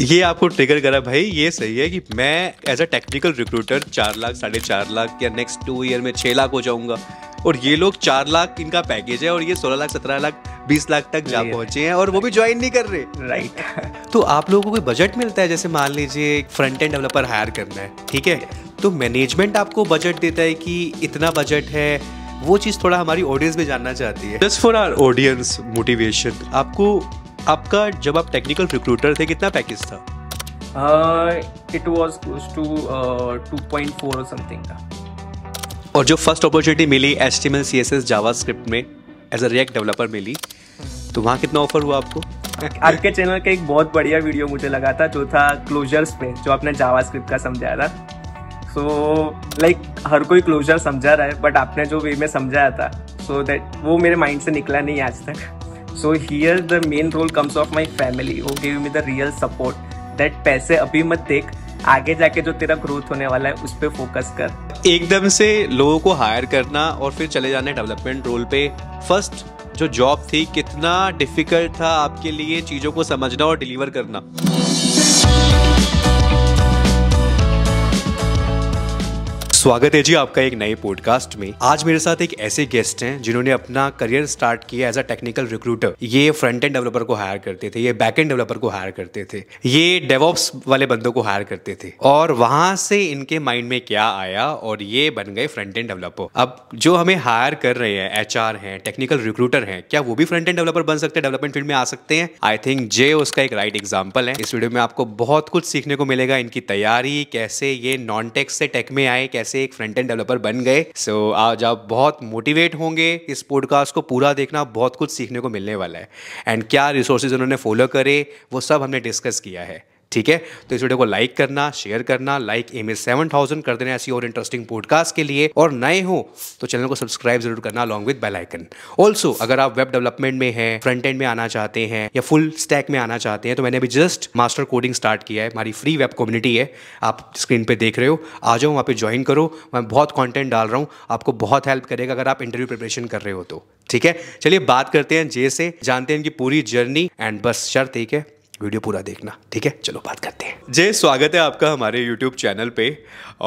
ये आपको ट्रिगर करा भाई ये सही है कि मैं एज अ टेक्निकल रिक्रूटर चार लाख साढ़े चार लाख या नेक्स्ट टू ईयर में छह लाख हो जाऊंगा और ये लोग चार लाख इनका पैकेज है और ये सोलह लाख सत्रह लाख बीस लाख तक जा पहुंचे हैं और वो भी ज्वाइन नहीं कर रहे राइट तो आप लोगों को बजट मिलता है जैसे मान लीजिए एक फ्रंट एंड डेवलपर हायर करना है ठीक है तो मैनेजमेंट आपको बजट देता है कि इतना बजट है वो चीज़ थोड़ा हमारी ऑडियंस भी जानना चाहती है just for our audience motivation आपको आपका जब आप टेक्निकल रिक्रूटर थे कितना पैकेज था it was close to two point four और समथिंग का और जो फर्स्ट अपॉर्चुनिटी मिली H T M C S S JavaScript में एज अ रिएक्ट डेवलपर मिली तो वहाँ कितना ऑफर हुआ आपको आपके चैनल का एक बहुत बढ़िया वीडियो मुझे लगा था जो था क्लोजर्स पे जो आपने जावा स्क्रिप्ट का समझाया था सो so, लाइक like, हर कोई क्लोजर समझा रहा है बट आपने जो वे में समझाया था सो so दैट वो मेरे माइंड से निकला नहीं आज तक so here the main role comes of my family वो give me the real support that पैसे अभी मत देख आगे जाके जो तेरा ग्रोथ होने वाला है उस पर फोकस कर एकदम से लोगों को हायर करना और फिर चले जाने डेवलपमेंट रोल पे फर्स्ट जो जॉब थी कितना डिफिकल्ट था आपके लिए चीज़ों को समझना और डिलीवर करना स्वागत है जी आपका एक नए पॉडकास्ट में आज मेरे साथ एक ऐसे गेस्ट हैं जिन्होंने अपना करियर स्टार्ट किया एज अ टेक्निकल रिक्रूटर ये फ्रंट एंड डेवलपर को हायर करते थे ये बैक एंड डेवलपर को हायर करते थे ये डेवॉप्स वाले बंदों को हायर करते थे और वहां से इनके माइंड में क्या आया और ये बन गए फ्रंट एंड डेवलपर अब जो हमें हायर कर रहे हैं एच आर है टेक्निकल रिक्रूटर है क्या वो भी फ्रंट एंड डेवलपर बन सकते हैं डेवलपमेंट फील्ड में आ सकते हैं आई थिंक जे उसका एक राइट एग्जाम्पल है इस वीडियो में आपको बहुत कुछ सीखने को मिलेगा इनकी तैयारी कैसे ये नॉन टेक से टेक में आए कैसे कैसे एक फ्रंट एंड डेवलपर बन गए सो so, आज आप बहुत मोटिवेट होंगे इस पॉडकास्ट को पूरा देखना बहुत कुछ सीखने को मिलने वाला है एंड क्या रिसोर्सेज उन्होंने फॉलो करे वो सब हमने डिस्कस किया है ठीक है तो इस वीडियो को लाइक करना शेयर करना like M S seven thousand कर देना ऐसी और इंटरेस्टिंग पॉडकास्ट के लिए और नए हो तो चैनल को सब्सक्राइब जरूर करना along with bell icon also अगर आप वेब डेवलपमेंट में हैं फ्रंट एंड में आना चाहते हैं या फुल स्टैक में आना चाहते हैं तो मैंने अभी जस्ट मास्टर कोडिंग स्टार्ट किया है हमारी फ्री वेब कम्युनिटी है आप स्क्रीन पर देख रहे हो आ जाओ वहाँ पर ज्वाइन करो मैं बहुत कॉन्टेंट डाल रहा हूँ आपको बहुत हेल्प करेगा अगर आप इंटरव्यू प्रिपरेशन कर रहे हो तो ठीक है चलिए बात करते हैं जे से जानते हैं इनकी पूरी जर्नी एंड बस शर्त ठीक है वीडियो पूरा देखना ठीक है चलो बात करते हैं जय स्वागत है आपका हमारे यूट्यूब चैनल पे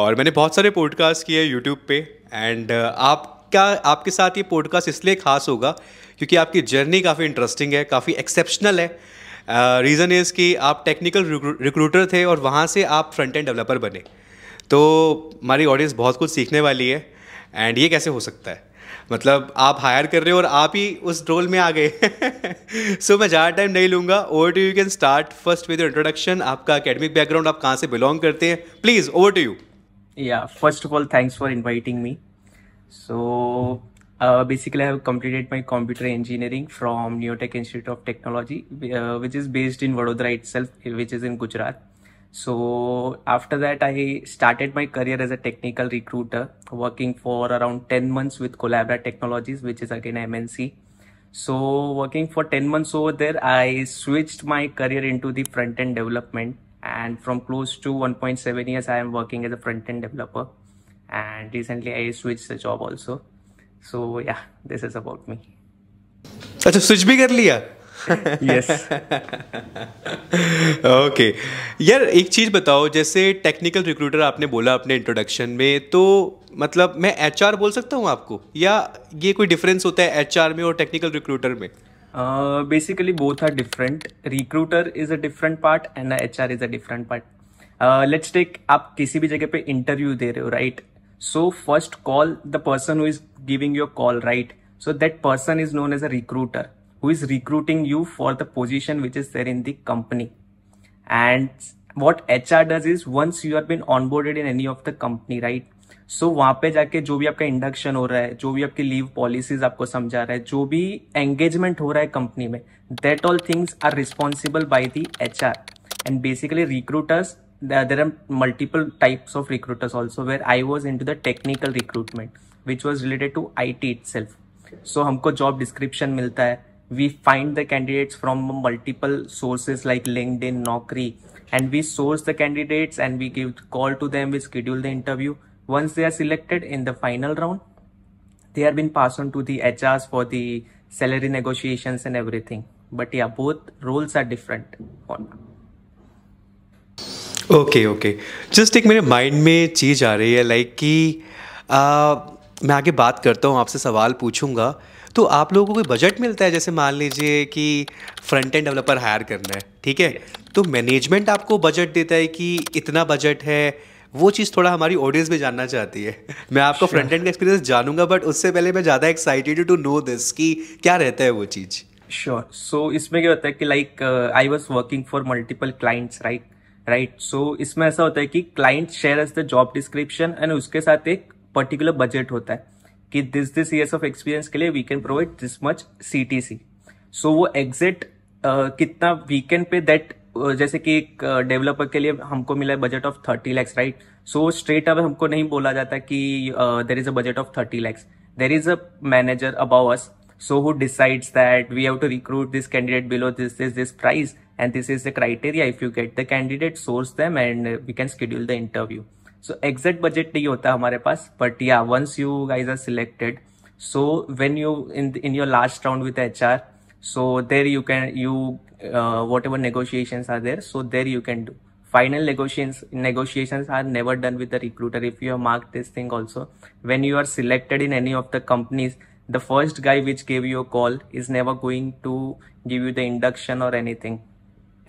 और मैंने बहुत सारे पॉडकास्ट किए यूट्यूब पे एंड uh, आपका आपके साथ ये पॉडकास्ट इसलिए खास होगा क्योंकि आपकी जर्नी काफ़ी इंटरेस्टिंग है काफ़ी एक्सेप्शनल है रीज़न uh, इज़ कि आप टेक्निकल रिक्रूटर थे और वहाँ से आप फ्रंट एंड डेवलपर बने तो हमारी ऑडियंस बहुत कुछ सीखने वाली है एंड ये कैसे हो सकता है मतलब आप हायर कर रहे हो और आप ही उस रोल में आ गए सो so, मैं ज़्यादा टाइम नहीं लूंगा over to you can start first with introduction आपका अकेडमिक बैकग्राउंड आप कहाँ से बिलोंग करते हैं प्लीज़ ओवर टू यू या first of all thanks for inviting me so basically I have completed my computer engineering from New Tech Institute of Technology which is based in Vadodara itself which is in Gujarat So after that, I started my career as a technical recruiter, working for around 10 months with Collabra Technologies, which is again MNC. So working for 10 months over there, I switched my career into the front end development. And from close to 1.7 years, I am working as a front end developer. And recently I switched the job also. So yeah, this is about me. अच्छा switch भी कर लिया yes okay यार एक चीज़ बताओ जैसे technical recruiter आपने बोला अपने इंट्रोडक्शन में तो मतलब मैं एच बोल सकता हूँ आपको या ये कोई डिफरेंस होता है एच में और टेक्निकल रिक्रूटर में basically both are different recruiter is a different part and H R is a different part let's take आप किसी भी जगह पे इंटरव्यू दे रहे हो right so first call the person who is giving your call right so that person is known as a recruiter who is recruiting you for the position which is there in the company and what HR does is once you have been onboarded in any of the company right so, वहां पे जाके जो भी आपका induction हो रहा है जो भी आपकी लीव पॉलिसीज आपको समझा रहा है जो भी एंगेजमेंट हो रहा है कंपनी में that all things are responsible by the H R and basically there are multiple types of recruiters also where i was into the technical recruitment which was related to it itself so हमको job description मिलता है we find the candidates from multiple sources like LinkedIn, Naukri, and we source the candidates and we give call to them, we schedule the interview. Once they are selected in the final round, they are been passed on to the HRs for the salary negotiations and everything. But yeah, both roles are different. Okay okay just एक मेरे mind में चीज़ आ रही है like like कि आ, मैं आगे बात करता हूँ आपसे सवाल पूछूंगा तो आप लोगों को बजट मिलता है जैसे मान लीजिए कि फ्रंट एंड डेवलपर हायर करना है ठीक है तो मैनेजमेंट आपको बजट देता है कि इतना बजट है वो चीज़ थोड़ा हमारी ऑडियंस भी जानना चाहती है मैं आपको फ्रंट एंड का एक्सपीरियंस जानूंगा बट उससे पहले मैं ज़्यादा एक्साइटेड टू नो दिस कि क्या रहता है वो चीज़ श्योर सो इसमें क्या होता है कि like I was working for multiple clients right right so इसमें ऐसा होता है कि client share as the job description and उसके साथ एक पर्टिकुलर बजट होता है कि this this years of experience के लिए we can provide this much C T C so वो एग्जैक्ट uh, कितना वीकेंड पे दैट जैसे कि एक डेवलपर के लिए हमको मिला है budget of thirty lakhs right so straight अब हमको नहीं बोला जाता कि there is a budget of thirty lakhs there is a manager about us so who decides that we have to recruit this candidate below this is this price and this is the criteria if you get the candidate source them and we can schedule the interview So exact budget नहीं होता हमारे पास but या once you guys are selected so when you in in your last round with H so there you can you uh, whatever negotiations are there so there you can do final negotiations negotiations are never done with the recruiter if you have marked this thing also when you are selected in any of the companies the first guy which gave you a call is never going to give you the induction or anything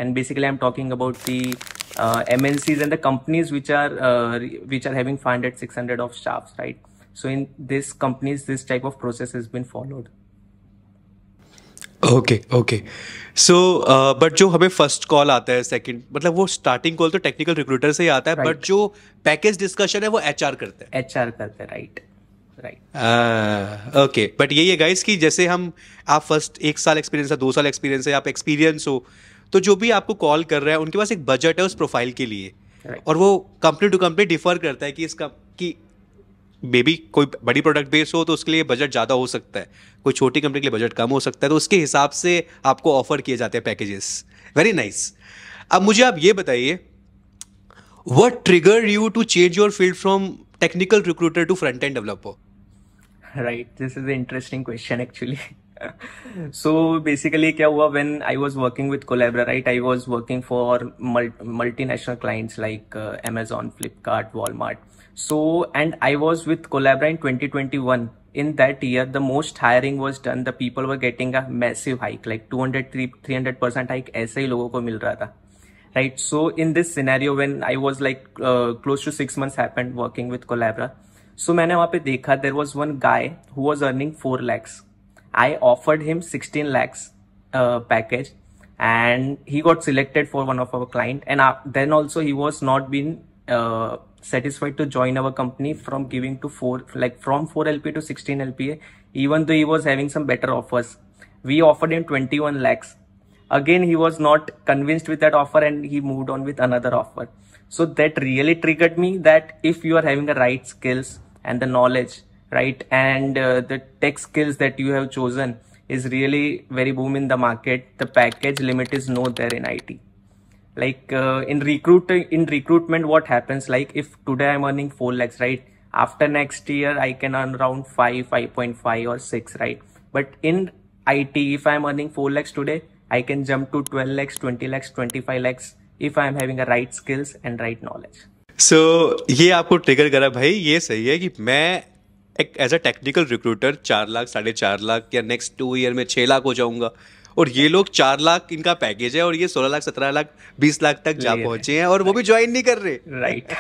and basically i'm talking about the uh, mncs and the companies which are uh, which are having 500 600 of staffs right so in this companies this type of process has been followed okay okay so but जो हमें first call आता है second मतलब वो starting call तो technical recruiter से ही आता है बट right. जो पैकेज डिस्कशन है वो एचआर करते हैं एचआर करते हैं राइट ओके बट यही है गाइस कि जैसे हम आप फर्स्ट एक साल एक्सपीरियंस है दो साल एक्सपीरियंस है आप एक्सपीरियंस हो तो जो भी आपको कॉल कर रहा है उनके पास एक बजट है उस प्रोफाइल के लिए right. और वो कंपनी टू कंपनी डिफर करता है कि इसका कि मे बी कोई बड़ी प्रोडक्ट बेस हो तो उसके लिए बजट ज़्यादा हो सकता है कोई छोटी कंपनी के लिए बजट कम हो सकता है तो उसके हिसाब से आपको ऑफर किए जाते हैं पैकेजेस वेरी नाइस अब मुझे आप ये बताइए what trigger you to change your field from technical recruiter to front end developer right this is interesting question actually so basically kya hua when i was working with collabra right i was working for multinational clients like uh, amazon flipkart walmart so and i was with collabra in 2021 in that year the most hiring was done the people were getting a massive hike like 200 300 percent hike ऐसे ही लोगों को मिल रहा था right so in this scenario when i was like uh, close to six months happened working with collabra so मैंने वहाँ पे देखा there was one guy who was earning four lakhs I offered him 16 lakhs uh, package and he got selected for one of our client and uh, then also he was not been uh, satisfied to join our company from giving to four like from 4 LPA to 16 LPA even though he was having some better offers. We offered him 21 lakhs. Again, he was not convinced with that offer and he moved on with another offer. So that really triggered me that if you are having the right skills and the knowledge right? And uh, the tech skills that you have chosen is really very boom in the market. The package limit is no there in IT. Like uh, in recruiting, in recruitment, what happens? Like if today I'm earning four lakhs, right? After next year, I can earn around five, 5.5 or six, right? But in IT, if I'm earning four lakhs today, I can jump to 12 lakhs, 20 lakhs, 25 lakhs if I am having the right skills and right knowledge. so, ये आपको trigger करा भाई ये सही है कि मैं एक एज अ टेक्निकल रिक्रूटर चार लाख साढ़े चार लाख या नेक्स्ट टू ईयर में छः लाख हो जाऊंगा और ये लोग चार लाख इनका पैकेज है और ये सोलह लाख सत्रह लाख बीस लाख तक जा पहुंचे हैं और वो भी ज्वाइन नहीं कर रहे राइट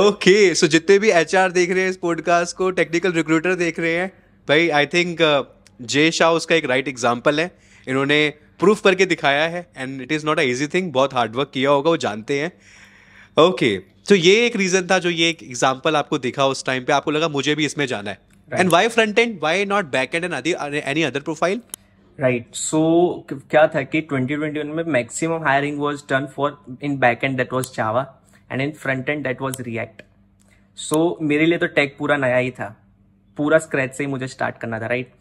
ओके सो जितने भी एच देख रहे हैं इस पॉडकास्ट को टेक्निकल रिक्रूटर देख रहे हैं भाई आई थिंक जय शाह उसका एक राइट right एग्जाम्पल है इन्होंने प्रूफ करके दिखाया है and it is not a easy thing बहुत हार्डवर्क किया होगा वो जानते हैं ओके okay. तो ये एक रीजन था जो ये एक एग्जाम्पल आपको दिखा उस टाइम पे आपको लगा मुझे भी इसमें जाना है and why front end why not back end and any other profile right so क्या था कि 2021 में maximum hiring was done for in back end that was Java and in front end that was React so मेरे लिए तो take पूरा नया ही था पूरा स्क्रैच से ही मुझे स्टार्ट करना था right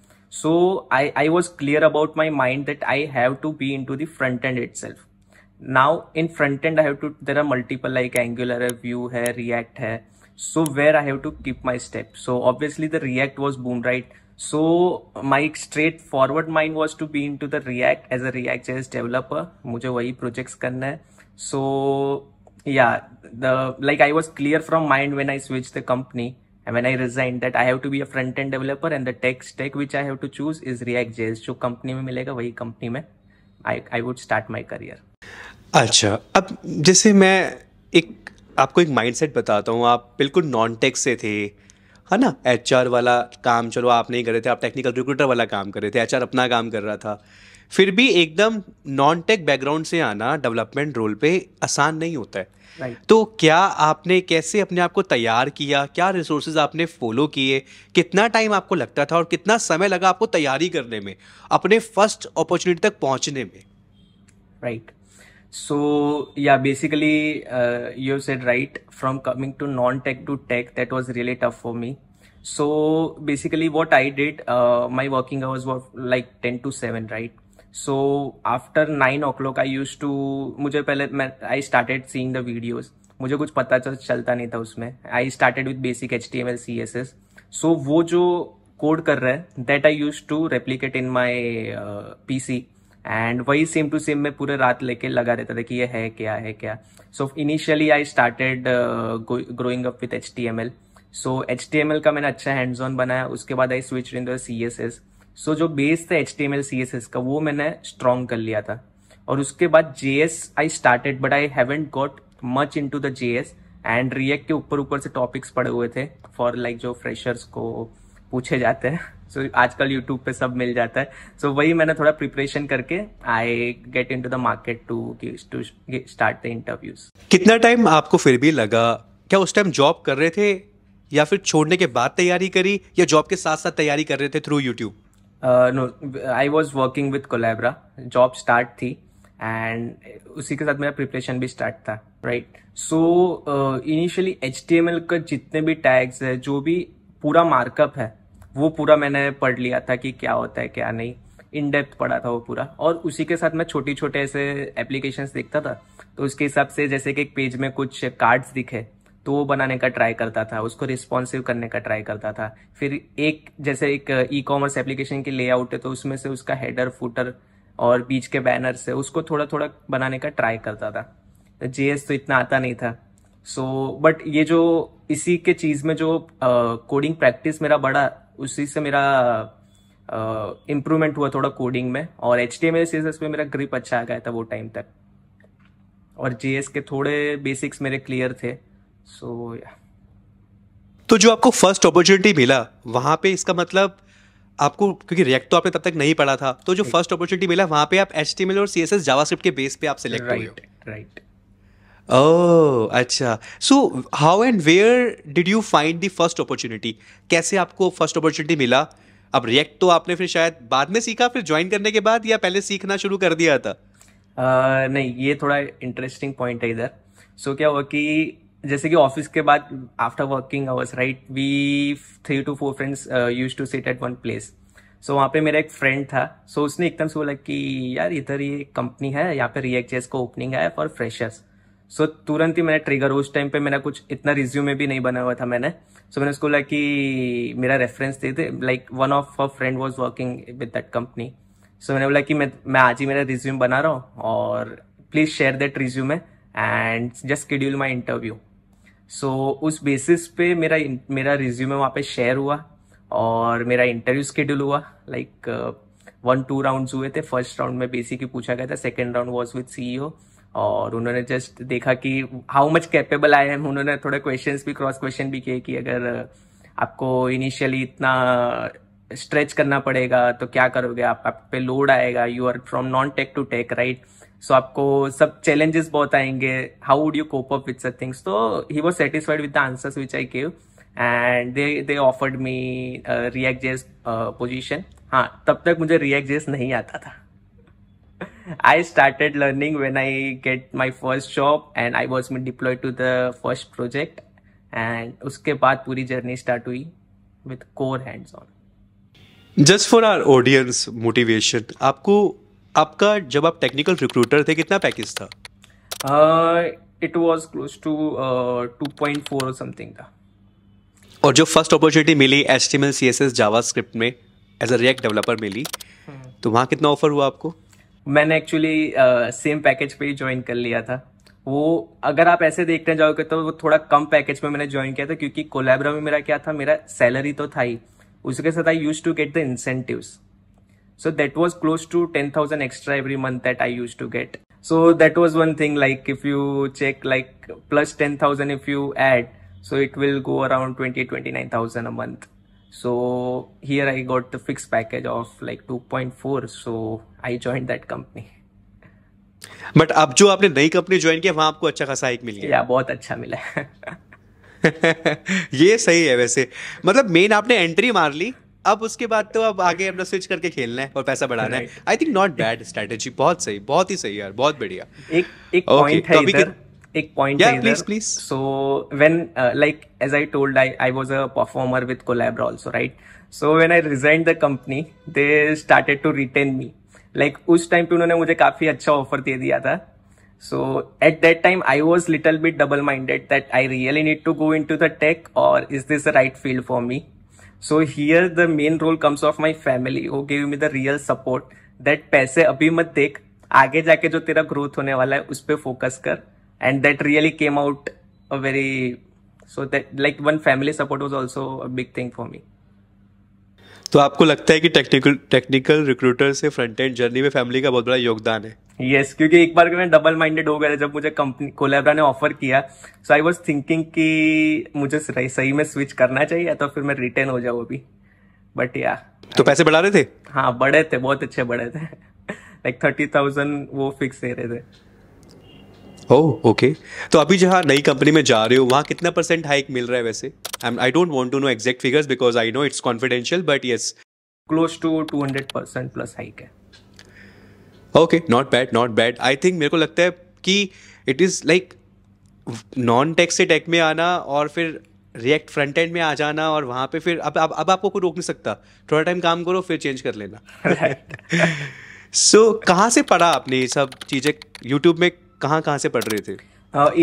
so I I was clear about my mind that I have to be into the front end itself now in front end i have to there are multiple like angular view hai react hai so where i have to keep my step so obviously the react was boom right so my straightforward mind was to be into the react as a react js developer मुझे वही projects करना है so yeah the like i was clear from mind when i switched the company and when i resigned that i have to be a front end developer and the tech stack which i have to choose is react js जो company में मिलेगा वही company में I I would start my career अच्छा अब जैसे मैं एक आपको एक माइंडसेट बताता हूँ आप बिल्कुल नॉन टेक से थे है ना एच वाला काम चलो आप नहीं कर रहे थे आप टेक्निकल रिक्रूटर वाला काम कर रहे थे एच अपना काम कर रहा था फिर भी एकदम नॉन टेक बैकग्राउंड से आना डेवलपमेंट रोल पे आसान नहीं होता है right. तो क्या आपने कैसे अपने आप को तैयार किया क्या रिसोर्सेज आपने फॉलो किए कितना टाइम आपको लगता था और कितना समय लगा आपको तैयारी करने में अपने फर्स्ट अपॉर्चुनिटी तक पहुंचने में राइट सो या basically you said right from coming to non tech to tech that was really tough for me so basically what I did my working hours was like ten to seven right so after nine o'clock I use to मुझे पहले मैं I started seeing the videos मुझे कुछ पता चलता नहीं था उसमें I started with basic H T M L C S S सो वो जो कोड कर रहा है that I use to replicate in my P C and वही सेम टू सेम मैं पूरे रात लेके लगा रहता था कि ये है क्या है क्या so initially I started growing up with H T M L so H T M L का मैंने अच्छा हैंड्स ऑन बनाया उसके बाद I switch in the C S S so so, जो बेस था H T M L C S S का वो मैंने स्ट्रॉन्ग कर लिया था और उसके बाद J S I started but I haven't got much into the J S and React के ऊपर ऊपर से टॉपिक्स पड़े हुए थे फॉर लाइक like, जो फ्रेशर्स को पूछे जाते हैं सो so, आजकल यूट्यूब पे सब मिल जाता है सो so, वही मैंने थोड़ा प्रिपरेशन करके I get into the market to to start the interviews कितना टाइम आपको फिर भी लगा क्या उस टाइम जॉब कर रहे थे या फिर छोड़ने के बाद तैयारी करी या जॉब के साथ साथ तैयारी कर रहे थे through YouTube no I was working with Collabera job start थी एंड उसी के साथ मेरा प्रिपरेशन भी स्टार्ट था right so initially H T M L का जितने भी टैग्स है जो भी पूरा मार्कअप है वो पूरा मैंने पढ़ लिया था कि क्या होता है क्या नहीं इन डेप्थ पढ़ा था वो पूरा और उसी के साथ मैं छोटे छोटे ऐसे एप्लीकेशन देखता था तो उसके हिसाब से जैसे कि एक पेज में कुछ कार्ड्स दिखे तो वो बनाने का ट्राई करता था उसको रिस्पॉन्सिव करने का ट्राई करता था फिर एक जैसे एक ई कॉमर्स एप्लीकेशन की लेआउट है तो उसमें से उसका हेडर फुटर और बीच के बैनर से उसको थोड़ा थोड़ा बनाने का ट्राई करता था जे तो इतना आता नहीं था सो so, बट ये जो इसी के चीज़ में जो कोडिंग uh, प्रैक्टिस मेरा बड़ा उसी से मेरा इम्प्रूवमेंट uh, हुआ थोड़ा कोडिंग में और एच टी एम एल में मेरा ग्रिप अच्छा आ गया था वो टाइम तक और जे के थोड़े बेसिक्स मेरे क्लियर थे सो so, yeah. तो जो आपको फर्स्ट अपॉर्चुनिटी मिला वहाँ पे इसका मतलब आपको क्योंकि रिएक्ट तो आपने तब तक नहीं पढ़ा था तो जो फर्स्ट अपॉर्चुनिटी मिला वहाँ पे आप एच और सी एस एस जावा के बेस पे आप सेलेक्ट राइट राइट ओह अच्छा so how and where did you find the first opportunity कैसे आपको फर्स्ट अपॉर्चुनिटी मिला अब रिएक्ट तो आपने फिर शायद बाद में सीखा फिर ज्वाइन करने के बाद या पहले सीखना शुरू कर दिया था uh, नहीं ये थोड़ा इंटरेस्टिंग पॉइंट है इधर सो so, क्या हुआ कि जैसे कि ऑफिस के बाद after working hours right we three two four friends use to sit at one place so वहाँ पे मेरा एक फ्रेंड था सो so, उसने एकदम से बोला कि यार इधर ये कंपनी है यहाँ पे रिएक्ट जेस का ओपनिंग है फॉर फ्रेशर्स सो so, तुरंत ही मैंने ट्रिगर उस टाइम पे मेरा कुछ इतना रिज्यूमे भी नहीं बना हुआ था मैंने सो so, मैंने उसको बोला कि मेरा रेफरेंस दे दे like one of a friend was working with that company so मैंने बोला कि मैं मैं आज ही मेरा रिज्यूम बना रहा हूँ और please share that resume and just schedule my interview so so, उस बेसिस पे मेरा मेरा रिज्यूमे वहाँ पे शेयर हुआ और मेरा इंटरव्यू स्केड्यूल हुआ लाइक वन टू राउंड्स हुए थे फर्स्ट राउंड में बेसिक ही पूछा गया था second round was with C और उन्होंने जस्ट देखा कि how much capable I am उन्होंने थोड़े क्वेश्चन भी क्रॉस क्वेश्चन भी किए कि अगर uh, आपको इनिशियली इतना स्ट्रेच करना पड़ेगा तो क्या करोगे आप आप पे लोड आएगा you are from non tech to tech right so आपको सब चैलेंजेस बहुत आएंगे how would you cope up with such things तो he was satisfied with the answers which I gave and they they offered me React JS position हाँ तब तक मुझे react जेस नहीं आता था I started learning when I get my first job and I was deployed to the first project and उसके बाद पूरी जर्नी start हुई with core hands on. Just for our audience motivation, आपको आपका जब आप टेक्निकल रिक्रूटर थे कितना पैकेज था it was close to two point four something था और जो फर्स्ट अपॉर्चुनिटी मिली S T M C S S JavaScript में एज अ रिएक्ट डेवलपर मिली हम्म। तो वहाँ कितना ऑफर हुआ आपको मैंने एक्चुअली सेम पैकेज पे ही ज्वाइन कर लिया था वो अगर आप ऐसे देखते जाओगे तो वो थोड़ा कम पैकेज में मैंने ज्वाइन किया था क्योंकि कोलेब्रा में मेरा क्या था मेरा सैलरी तो था ही उसके साथ I use to get the incentives So that was close to 10,000 extra every month that I used to get. So that was one thing like if you check like plus 10,000 if you add, so it will go around 20, 29,000 a month. So here I got the fixed package of like 2.4. So I joined that company. But अब जो आपने नई company join किया वहां आपको अच्छा खासा एक मिल गया या बहुत अच्छा मिला ये सही है वैसे मतलब मेन आपने एंट्री मार ली अब उसके बाद तो अब आगे अपना स्विच करके खेलना है और पैसा बढ़ाना है I think not bad strategy बहुत सही बहुत ही सही यार बहुत बढ़िया एक एक पॉइंट okay, है इधर एक पॉइंट है please, please. so when uh, like as i I i i was a performer with collabra also right so when i resigned the company they started to retain me उस time पे उन्होंने मुझे काफी अच्छा offer दे दिया था so at that time I was little bit double minded that I really need to go into the tech और is this right field for me so here the main role comes of my family वो give me the real support that पैसे अभी मत देख आगे जाके जो तेरा ग्रोथ होने वाला है उस पर फोकस कर and that really came out a very so that like one family support was also a big thing for me तो आपको लगता है कि टेक्निकल टेक्निकल रिक्रूटर से फ्रंट एंड जर्नी में फैमिली का बहुत बड़ा योगदान है यस yes, क्योंकि एक बार मैं डबल माइंडेड हो गया जब मुझे कंपनी कोलेब्रा ने ऑफर किया सो आई वॉज थिंकिंग कि मुझे सही में स्विच करना चाहिए तो फिर मैं रिटर्न हो जाऊँ अभी बट या तो पैसे बढ़ा रहे थे हाँ बड़े थे बहुत अच्छे बड़े थे लाइक थर्टी थाउजेंड वो फिक्स दे रहे थे oh, ओके तो अभी जहाँ नई कंपनी में जा रहे हो वहाँ कितना परसेंट हाइक मिल रहा है वैसे I don't want to know exact figures because I know it's confidential but yes close to two hundred percent plus hike है okay not bad not bad I think मेरे को लगता है कि it is like non tech से tech में आना और फिर रिएक्ट फ्रंट एंड में आ जाना और वहाँ पे फिर अब अब अब आपको कोई रोक नहीं सकता थोड़ा टाइम काम करो फिर चेंज कर लेना सो so, कहाँ से पढ़ा आपने ये सब चीज़ें यूट्यूब में कहाँ कहाँ से पढ़ रहे थे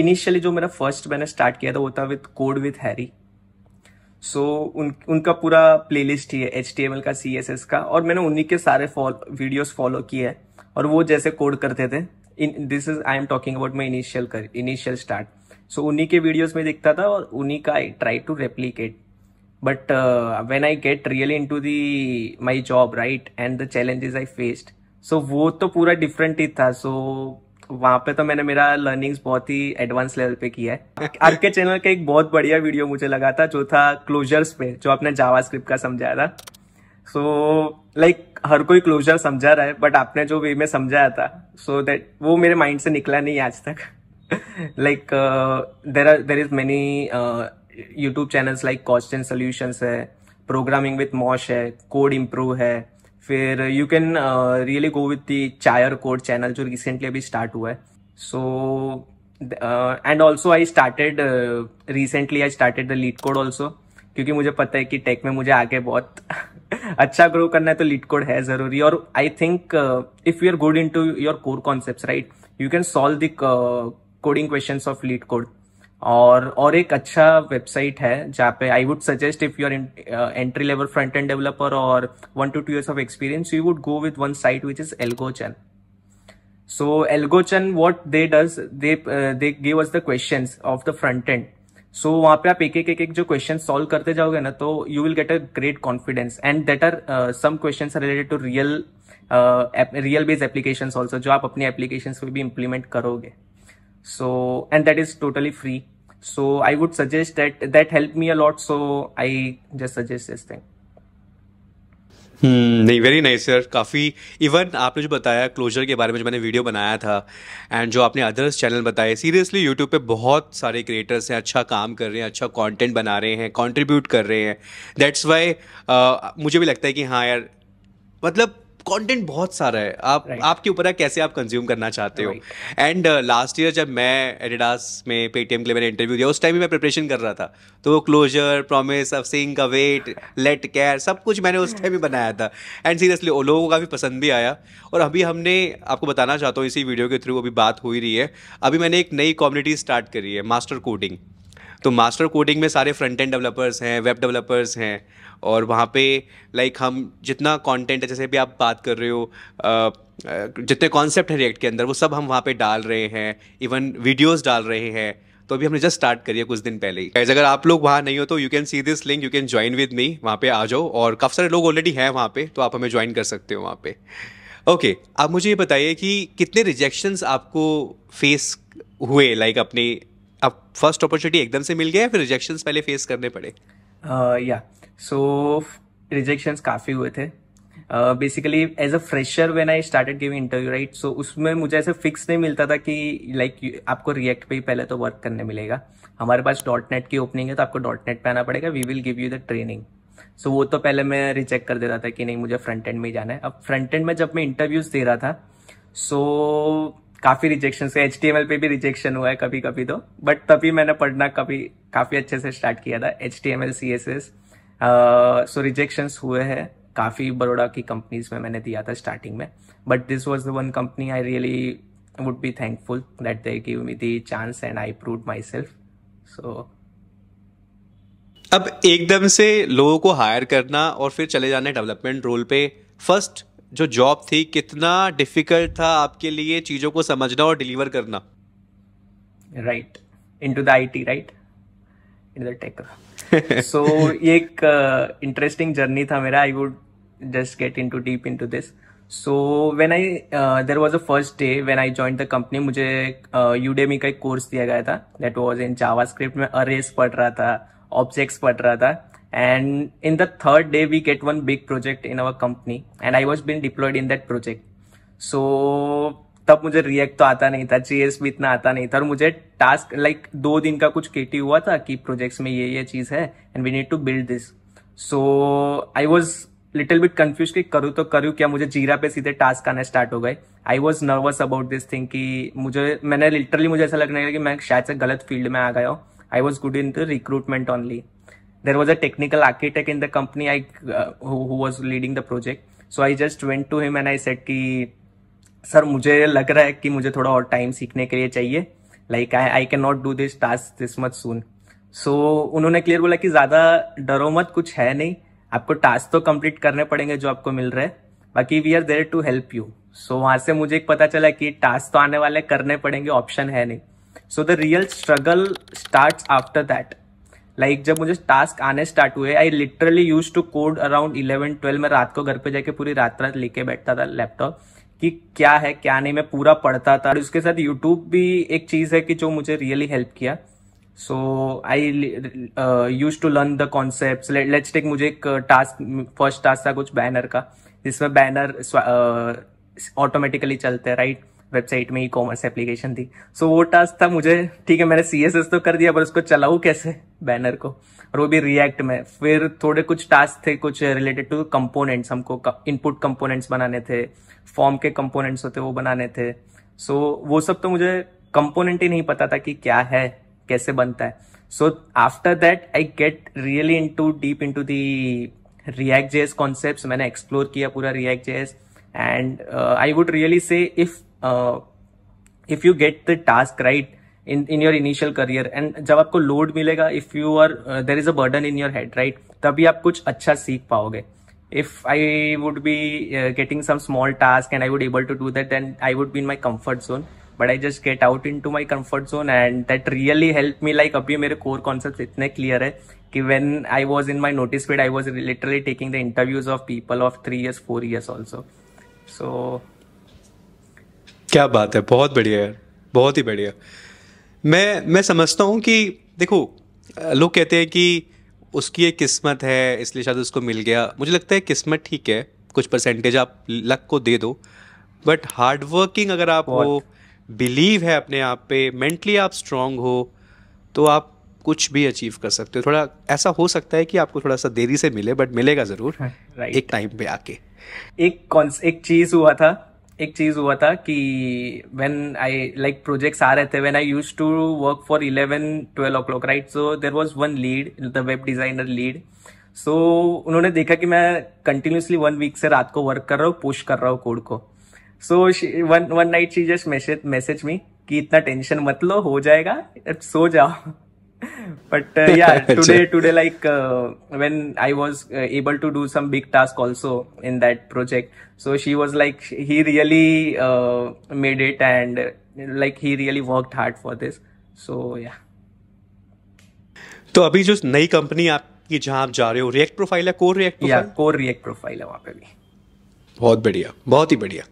इनिशियली uh, जो मेरा फर्स्ट मैंने स्टार्ट किया था वो था with code with Harry so उन उनका पूरा प्लेलिस्ट ही है एच का सी का और मैंने उन्हीं के सारे फॉल वीडियोस फॉलो किए हैं और वो जैसे कोड करते थे in this is I am talking about my initial initial start so उन्हीं के वीडियोज में दिखता था और उन्हीं का I try to replicate but when I get really into the my job right and the challenges I faced so वो तो पूरा डिफरेंट ही था सो so, वहाँ पे तो मैंने मेरा लर्निंग्स बहुत ही एडवांस लेवल पे किया है के चैनल का एक बहुत बढ़िया वीडियो मुझे लगा था जो था क्लोजर्स पे जो आपने जावा का समझाया था सो so, लाइक like, हर कोई क्लोजर समझा रहा है बट आपने जो वे में समझाया था सो so दैट वो मेरे माइंड से निकला नहीं आज तक like there are there is many YouTube channels like question solutions है प्रोग्रामिंग विथ मॉश है कोड इम्प्रूव है फिर you can really go with the चायर कोड चैनल जो रिसेंटली अभी स्टार्ट हुआ है so and also I started recently I started the LeetCode also क्योंकि मुझे पता है कि टेक में मुझे आगे बहुत अच्छा ग्रो करना है तो लीड कोड है जरूरी और I think if you are good into your core concept right you can solve the coding question of LeetCode और और एक अच्छा वेबसाइट है जहाँ पे I would suggest if your entry level front end developer और one two two years of experience you would go with one site which is AlgoChurn so AlgoChurn what they does they uh, they the us the questions of the so so, वहाँ पे आप एक एक एक एक जो question solve करते जाओगे ना तो you will get a great confidence and that are some question related to real real based application also जो आप अपने एप्लीकेशन पे भी इम्प्लीमेंट करोगे so and that is totally free so I would suggest that that help me a lot so I just suggest this thing hmm, नहीं very nice sir काफ़ी even आपने जो बताया क्लोजर के बारे में जो मैंने वीडियो बनाया था एंड जो आपने अदर्स चैनल बताए सीरियसली यूट्यूब पे बहुत सारे क्रिएटर्स हैं अच्छा काम कर रहे हैं अच्छा कंटेंट बना रहे हैं कंट्रीब्यूट कर रहे हैं दैट्स वाई uh, मुझे भी लगता है कि हाँ यार मतलब कंटेंट बहुत सारा है आप right. आपके ऊपर है कैसे आप कंज्यूम करना चाहते right. हो एंड लास्ट ईयर जब मैं एडिडास में पेटीएम के लिए मैंने इंटरव्यू दिया उस टाइम भी मैं प्रिपरेशन कर रहा था तो वो closure promise of sing wait let care सब कुछ मैंने उस टाइम ही बनाया था एंड सीरियसली लोगों को काफ़ी पसंद भी आया और अभी हमने आपको बताना चाहता हूँ इसी वीडियो के थ्रू अभी बात हो ही रही है अभी मैंने एक नई कम्युनिटी स्टार्ट करी है मास्टर कोडिंग तो मास्टर कोडिंग में सारे फ्रंट एंड डेवलपर्स हैं वेब डेवलपर्स हैं और वहाँ पे लाइक हम जितना कंटेंट है जैसे भी आप बात कर रहे हो जितने कॉन्सेप्ट हैं रिएक्ट के अंदर वो सब हम वहाँ पे डाल रहे हैं इवन वीडियोस डाल रहे हैं तो अभी हमने जस्ट स्टार्ट करी है कुछ दिन पहले ही अगर आप लोग वहाँ नहीं हो तो you can see this link you can join with me वहाँ पे आ जाओ और काफ़ी सारे लोग ऑलरेडी हैं वहाँ पे तो आप हमें ज्वाइन कर सकते हो वहाँ पे ओके okay, आप मुझे ये बताइए कि कितने रिजेक्शंस आपको फेस हुए लाइक अपनी अब फर्स्ट अपॉर्चुनिटी एकदम से मिल गया या फिर रिजेक्शंस पहले फेस करने पड़े या सो रिजेक्शंस काफ़ी हुए थे basically as a fresher when I started giving interview right so उसमें मुझे ऐसे फिक्स नहीं मिलता था कि लाइक like, आपको रिएक्ट पे ही पहले तो वर्क करने मिलेगा हमारे पास डॉट नेट की ओपनिंग है तो आपको डॉट नेट पे आना पड़ेगा we will give you the training so वो तो पहले मैं रिजेक्ट कर देता था कि नहीं मुझे फ्रंट एंड में ही जाना है अब फ्रंट एंड में जब मैं इंटरव्यूज दे रहा था सो so, काफी रिजेक्शन से एच पे भी रिजेक्शन हुआ है कभी कभी तो बट तभी मैंने पढ़ना कभी काफी अच्छे से स्टार्ट किया था H T M L C S S so rejection हुए हैं काफ़ी बड़ोड़ा की कंपनीज में मैंने दिया था स्टार्टिंग में but this was the one company I really would be thankful that they give me the chance and I prove myself so अब एकदम से लोगों को हायर करना और फिर चले जाने डेवलपमेंट रोल पे फर्स्ट जो जॉब थी कितना डिफिकल्ट था आपके लिए चीज़ों को समझना और डिलीवर करना right into the I T right in the tech so ये एक इंटरेस्टिंग uh, जर्नी था मेरा I would just get into deep into this so when I there was a first day when I join the company मुझे Udemy uh, का एक course दिया गया था that was in JavaScript में arrays पढ़ रहा था ऑब्जेक्ट्स पढ़ रहा था and in the third day we get one big project in our company and i was being deployed in that project so तब मुझे रिएक्ट तो आता नहीं था जीएस भी इतना आता नहीं था और मुझे टास्क लाइक like, दो दिन का कुछ केटी हुआ था कि प्रोजेक्ट्स में ये ये चीज है and we need to build this so I was little bit confuse कि करूँ तो करूँ क्या मुझे जीरा पे सीधे टास्क आने स्टार्ट हो गए I was nervous about this thing कि मुझे मैंने लिटरली मुझे ऐसा लगने लगा कि मैं शायद से गलत फील्ड में आ गया हूँ I was good in the recruitment only there was a technical architect in the company I uh, who, who was leading the project. So I just went to him and I said कि sir मुझे लग रहा है कि मुझे थोड़ा और time सीखने के लिए चाहिए like I I can not do this task this much सुन सो उन्होंने क्लियर बोला कि ज़्यादा डरो मत कुछ है नहीं आपको टास्क तो कंप्लीट करने पड़ेंगे जो आपको मिल रहे हैं बाकी we are there to help you so वहां से मुझे पता चला कि टास्क तो आने वाले करने पड़ेंगे ऑप्शन है नहीं so the real struggle start after that like like, जब मुझे टास्क आने स्टार्ट हुए I literally use to code around eleven twelve मैं रात को घर पे जाके पूरी रात रात लेके बैठता था लैपटॉप कि क्या है क्या नहीं मैं पूरा पढ़ता था और उसके साथ यूट्यूब भी एक चीज़ है कि जो मुझे रियली हेल्प किया so I use to learn the concept let's take मुझे एक टास्क फर्स्ट टास्क था कुछ बैनर का जिसमें बैनर ऑटोमेटिकली uh, चलते हैं राइट right? वेबसाइट में ई कॉमर्स एप्लीकेशन थी सो so, वो टास्क था मुझे ठीक है मैंने सी तो कर दिया पर उसको चलाऊ कैसे बैनर को और वो भी रिएक्ट में फिर थोड़े कुछ टास्क थे कुछ रिलेटेड टू कंपोनेंट्स हमको इनपुट कंपोनेंट्स बनाने थे फॉर्म के कंपोनेंट्स होते वो बनाने थे सो so, वो सब तो मुझे कंपोनेंट ही नहीं पता था कि क्या है कैसे बनता है so after that I get really into deep into the React JS concept मैंने एक्सप्लोर किया पूरा React JS and uh, i would really say if uh, if you get the task right in in your initial career and जब आपको load मिलेगा if you are uh, there is a burden in your head right तभी आप कुछ अच्छा सीख पाओगे if I would be uh, getting some small task and I would able to do that then I would be in my comfort zone but I just get out into my comfort zone and that really helped me like अभी मेरे core concepts इतने clear है कि when I was in my notice period I was literally taking the interviews of people of three years four years also so so... क्या बात है बहुत बढ़िया यार बहुत ही बढ़िया मैं मैं समझता हूँ कि देखो लोग कहते हैं कि उसकी एक किस्मत है इसलिए शायद उसको मिल गया मुझे लगता है किस्मत ठीक है कुछ परसेंटेज आप लक को दे दो बट हार्ड वर्किंग अगर आप हो बिलीव है अपने आप पे मेंटली आप स्ट्रांग हो तो आप कुछ भी अचीव कर सकते हो थोड़ा ऐसा हो सकता है कि आपको थोड़ा सा देरी से मिले बट मिलेगा जरूर हाँ, right. एक टाइम पे आके एक कौन एक चीज हुआ था एक चीज हुआ था कि व्हेन आई लाइक प्रोजेक्ट्स आ रहे थे when I used to work for eleven twelve o'clock right so there was one lead the web designer lead so उन्होंने देखा कि मैं कंटिन्यूसली वन वीक से रात को वर्क कर रहा हूँ पुश कर रहा हूँ कोड को so one one night she just message me कि इतना टेंशन मत लो हो जाएगा सो जाओ but uh, yeah today today like uh, when i was uh, able to do some big task also in that project so she was like he really uh, made it and uh, like he really worked hard for this so yeah तो अभी जो नई company आपकी जहां आप जा रहे हो रिएक्ट प्रोफाइल है कोर रिएक्ट प्रोफाइल या कोर रिएक्ट प्रोफाइल है वहां पे भी बहुत बढ़िया बहुत ही बढ़िया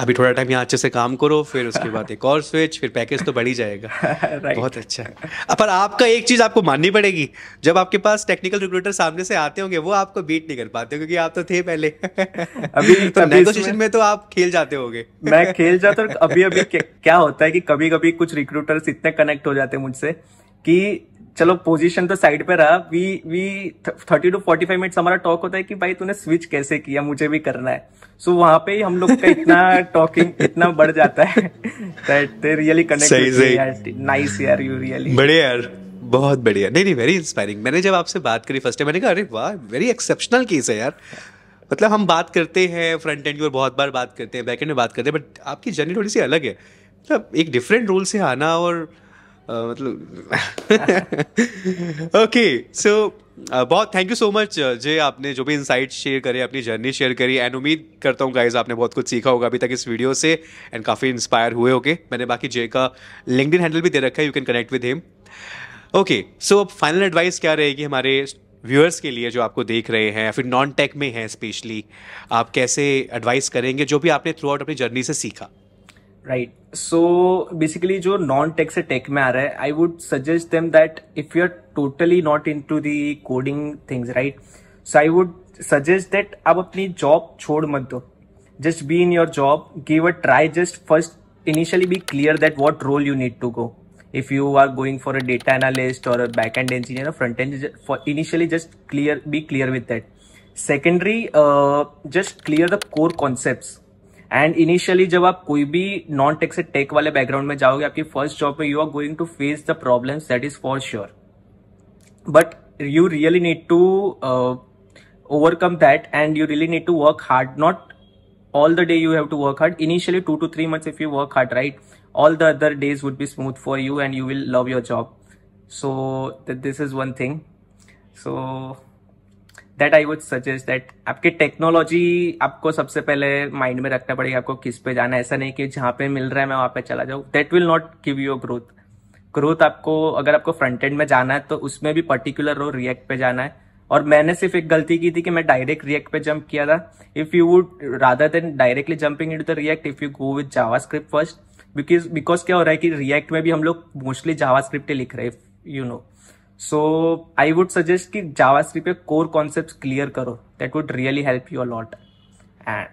अभी थोड़ा टाइम यहाँ अच्छे से काम करो फिर उसके बाद एक और स्विच फिर पैकेज तो बढ़ ही जाएगा बहुत अच्छा पर आपका एक चीज़ आपको माननी पड़ेगी जब आपके पास टेक्निकल रिक्रूटर सामने से आते होंगे वो आपको बीट नहीं कर पाते क्योंकि आप तो थे पहले अभी तो नेगोशिएशन में तो आप खेल जाते होंगे मैं खेल जाता हूँ अभी अभी क्या होता है कि कभी कभी कुछ रिक्रूटर्स इतने कनेक्ट हो जाते हैं मुझसे कि चलो पोजीशन तो साइड पे रहा we we thirty two forty five minutes हमारा टॉक होता है कि भाई तूने स्विच कैसे किया मुझे भी करना है सो so, वहां पे ही हम लोग का इतना टॉकिंग इतना बढ़ जाता है that they really connect nice यार यू रियली बड़े यार बहुत बढ़िया नहीं नहीं वेरी इंस्पायरिंग मैंने जब आपसे बात करी फर्स्ट टाइम मैंने कहा अरे वाह वेरी एक्सेप्शनल केस है यार मतलब हम बात करते हैं फ्रंट एंड की और बहुत बार बात करते हैं बैक एंड में बात करते हैं बट आपकी जर्नी थोड़ी सी अलग है मतलब एक डिफरेंट रोल से आना और मतलब ओके सो बहुत thank you so much J आपने जो भी इंसाइट शेयर करे अपनी जर्नी शेयर करी एंड उम्मीद करता हूँ गाइज आपने बहुत कुछ सीखा होगा अभी तक इस वीडियो से एंड काफ़ी इंस्पायर हुए होके मैंने बाकी जे का लिंकड हैंडल भी दे रखा है you can connect with him okay so अब फाइनल एडवाइस क्या रहेगी हमारे व्यूअर्स के लिए जो आपको देख रहे हैं या फिर नॉन टेक में हैं स्पेशली आप कैसे एडवाइस करेंगे जो भी आपने थ्रू आउट अपनी जर्नी से सीखा राइट सो बेसिकली जो नॉन टेक से टेक में आ रहा है I would suggest them that if you are totally not into the coding things right so I would suggest that आप अपनी जॉब छोड़ मत दो just be in your job give a try just first initially be clear that what role you need to go if you are going for a data analyst और back end engineer front end initially just clear be clear with that secondary just clear the core concept and initially जब आप कोई भी non tech से tech वाले background में जाओगे आपकी फर्स्ट जॉब में you are going to face the problem that is for sure but you really need to overcome that and you really need to work hard not all the day you have to work hard initially two to three months if you work hard right all the other days would be smooth for you and you will love your job so this is one thing so that I would suggest that आपकी technology आपको सबसे पहले mind में रखना पड़ेगा आपको किस पे जाना है ऐसा नहीं कि जहाँ पे मिल रहा है मैं वहाँ पे चला जाऊँ that will not give you growth growth आपको अगर आपको फ्रंट एंड में जाना है तो उसमें भी पर्टिकुलर रो रिएक्ट पे जाना है और मैंने सिर्फ एक गलती की थी कि मैं डायरेक्ट रिएक्ट पे जंप किया था if you would rather than directly jumping into the react if you go with script first because because क्या हो रहा है कि रिएक्ट में भी हम लोग मोस्टली जावा स्क्रिप्ट लिख रहे हैं you know so I would suggest कि जावा स्क्रिप्ट के कोर कॉन्सेप्ट क्लियर करो that would really help you a lot and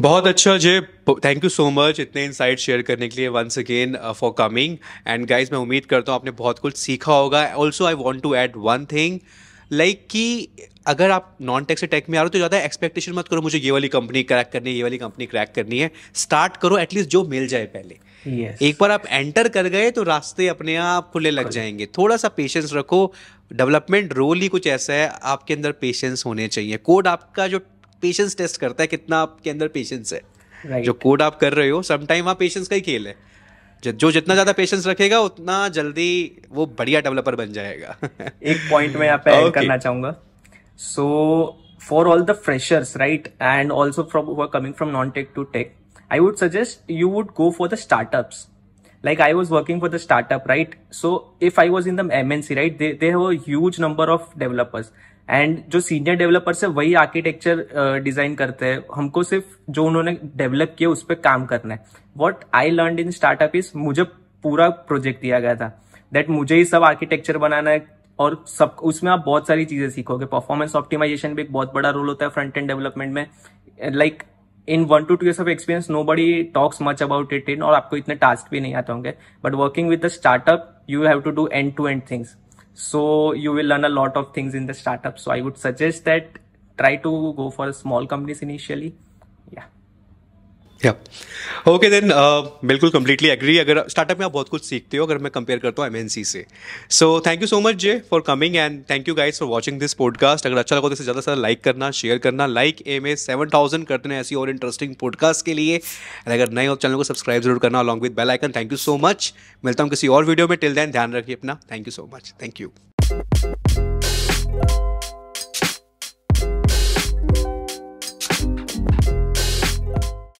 बहुत अच्छा Jay thank you so much इतने इनसाइट शेयर करने के लिए once again for coming and guys मैं उम्मीद करता हूँ आपने बहुत कुछ सीखा होगा also I want to add one thing like कि अगर आप नॉन टेक से टेक में आ रहे हो तो ज़्यादा एक्सपेक्टेशन मत करो मुझे ये वाली कंपनी क्रैक करनी है ये वाली कंपनी क्रैक करनी है स्टार्ट करो एटलीस्ट जो मिल जाए पहले yes. एक बार आप एंटर कर गए तो रास्ते अपने आप खुले लग जाएंगे थोड़ा सा पेशेंस रखो डेवलपमेंट रोल ही कुछ ऐसा है आपके अंदर पेशेंस होने चाहिए कोड आपका जो पेशेंस टेस्ट करता है कितना आपके अंदर पेशेंस है right. जो कोड आप कर रहे हो समटाइम वहाँ पेशेंस का ही खेल है जो जितना ज्यादा पेशेंस रखेगा उतना जल्दी वो बढ़िया डेवलपर बन जाएगा एक पॉइंट में यहाँ पे okay. करना चाहूंगा So for all the freshers, right, and also from who are coming from non-tech to tech, I would suggest you would go for the startups. Like I was working for the startup, right? So if I was in the MNC, right, they, they have a huge number of developers. And जो senior developers है वही architecture design करते हैं हमको सिर्फ जो उन्होंने develop किया उस पर काम करना है what I learn in startup is मुझे पूरा प्रोजेक्ट दिया गया था दैट मुझे ही सब आर्किटेक्चर बनाना है और सब उसमें आप बहुत सारी चीज़ें सीखोगे परफॉर्मेंस ऑप्टिमाइजेशन भी एक बहुत बड़ा रोल होता है फ्रंट एंड डेवलपमेंट में like in one two two years of experience nobody talks much about it in और आपको इतने टास्क भी नहीं आते होंगे but working with the startup you have to do end to end things so you will learn a lot of things in the startup so I would suggest that try to go for small companies initially yeah या okay then बिल्कुल completely agree अगर startup में आप बहुत कुछ सीखते हो अगर मैं कंपेयर करता हूँ एम से so thank you so much J for coming and thank you guys for watching this podcast अगर अच्छा लगा तो इसे ज़्यादा से ज़्यादा लाइक करना शेयर करना like M A seven thousand करते हैं ऐसी और इंटरेस्टिंग पॉडकास्ट के लिए एंड अगर नए हो चैनल को सब्सक्राइब जरूर करना along with bell icon thank you so much मिलता हूँ किसी और वीडियो में टिल देन ध्यान रखिए अपना thank you so much thank you